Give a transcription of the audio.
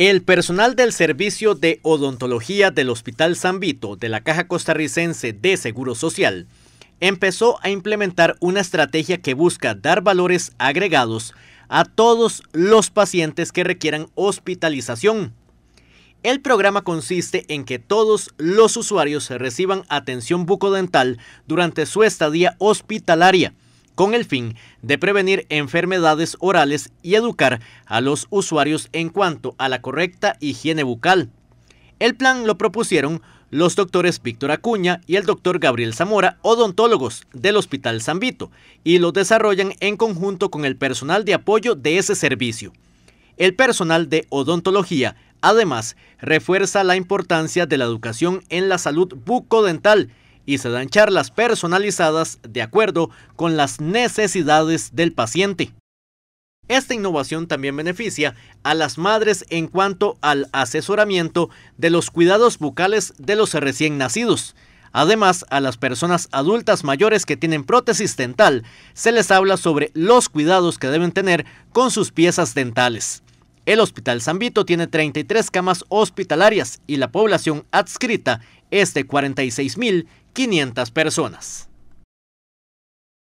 El personal del Servicio de Odontología del Hospital San Vito de la Caja Costarricense de Seguro Social empezó a implementar una estrategia que busca dar valores agregados a todos los pacientes que requieran hospitalización. El programa consiste en que todos los usuarios reciban atención bucodental durante su estadía hospitalaria, con el fin de prevenir enfermedades orales y educar a los usuarios en cuanto a la correcta higiene bucal. El plan lo propusieron los doctores Víctor Acuña y el doctor Gabriel Zamora, odontólogos del Hospital San Vito, y lo desarrollan en conjunto con el personal de apoyo de ese servicio. El personal de odontología, además, refuerza la importancia de la educación en la salud bucodental, y se dan charlas personalizadas de acuerdo con las necesidades del paciente. Esta innovación también beneficia a las madres en cuanto al asesoramiento de los cuidados bucales de los recién nacidos. Además, a las personas adultas mayores que tienen prótesis dental, se les habla sobre los cuidados que deben tener con sus piezas dentales. El Hospital San tiene 33 camas hospitalarias y la población adscrita es de 46.500 personas.